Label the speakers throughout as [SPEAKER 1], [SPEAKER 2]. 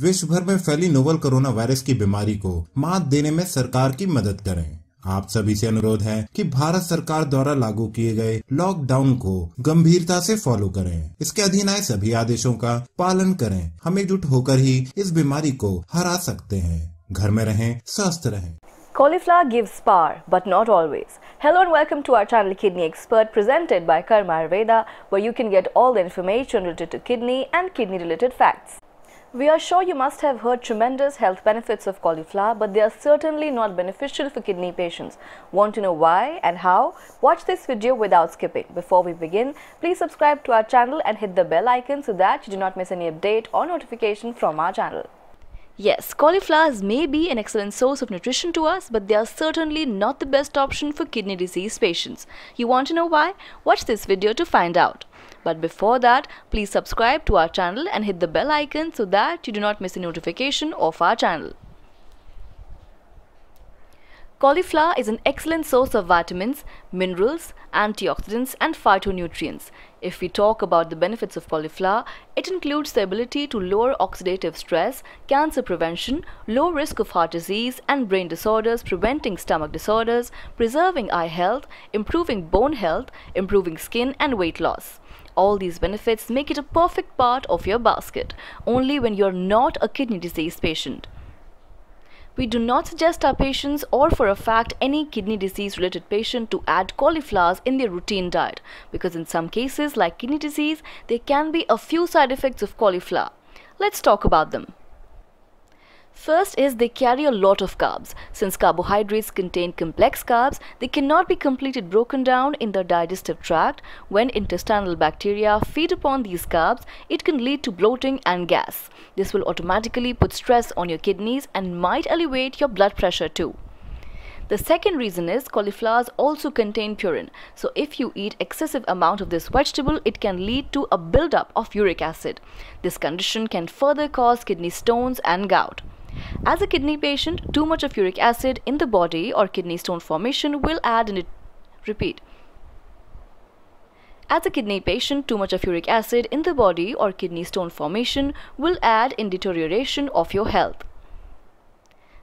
[SPEAKER 1] विश्व भर में फैली नोवल कोरोना वायरस की बीमारी को मात देने में सरकार की मदद करें आप सभी से अनुरोध है कि भारत सरकार द्वारा लागू किए गए लॉकडाउन को गंभीरता से फॉलो करें इसके अधीन आए सभी आदेशों का पालन करें हम एकजुट होकर ही इस बीमारी को हरा सकते हैं घर में रहें स्वस्थ रहें Cauliflower gives power, but not always. Hello and welcome to our channel Kidney Expert presented by Karma Ayurveda, where you can get all the information related to kidney and kidney related facts. We are sure you must have heard tremendous health benefits of cauliflower, but they are certainly not beneficial for kidney patients. Want to know why and how? Watch this video without skipping. Before we begin, please subscribe to our channel and hit the bell icon so that you do not miss any update or notification from our channel. Yes, cauliflowers may be an excellent source of nutrition to us, but they are certainly not the best option for kidney disease patients. You want to know why? Watch this video to find out. But before that, please subscribe to our channel and hit the bell icon so that you do not miss a notification of our channel. Cauliflower is an excellent source of vitamins, minerals, antioxidants and phytonutrients. If we talk about the benefits of cauliflower, it includes the ability to lower oxidative stress, cancer prevention, low risk of heart disease and brain disorders, preventing stomach disorders, preserving eye health, improving bone health, improving skin and weight loss. All these benefits make it a perfect part of your basket, only when you're not a kidney disease patient. We do not suggest our patients or for a fact any kidney disease related patient to add cauliflowers in their routine diet because in some cases like kidney disease there can be a few side effects of cauliflower. Let's talk about them. First is they carry a lot of carbs. Since carbohydrates contain complex carbs, they cannot be completely broken down in the digestive tract. When intestinal bacteria feed upon these carbs, it can lead to bloating and gas. This will automatically put stress on your kidneys and might elevate your blood pressure too. The second reason is cauliflowers also contain purine. So if you eat excessive amount of this vegetable, it can lead to a buildup of uric acid. This condition can further cause kidney stones and gout. As a kidney patient, too much of uric acid in the body or kidney stone formation will add in it. Repeat. As a kidney patient, too much of uric acid in the body or kidney stone formation will add in deterioration of your health.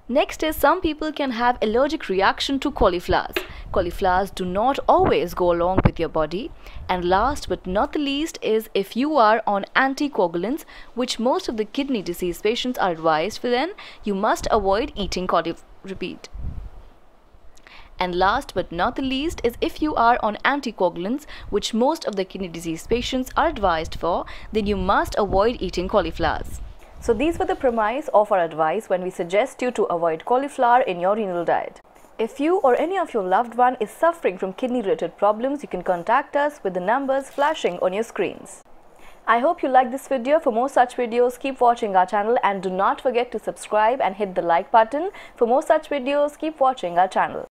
[SPEAKER 1] Next is some people can have allergic reaction to cauliflowers. Cauliflowers do not always go along with your body. And last but not the least is if you are on anticoagulants, which most of the kidney disease patients are advised for then, you must avoid eating cauliflower. Repeat. And last but not the least is if you are on anticoagulants, which most of the kidney disease patients are advised for, then you must avoid eating cauliflowers. So these were the premise of our advice when we suggest you to avoid cauliflower in your renal diet. If you or any of your loved one is suffering from kidney related problems, you can contact us with the numbers flashing on your screens. I hope you liked this video. For more such videos, keep watching our channel and do not forget to subscribe and hit the like button. For more such videos, keep watching our channel.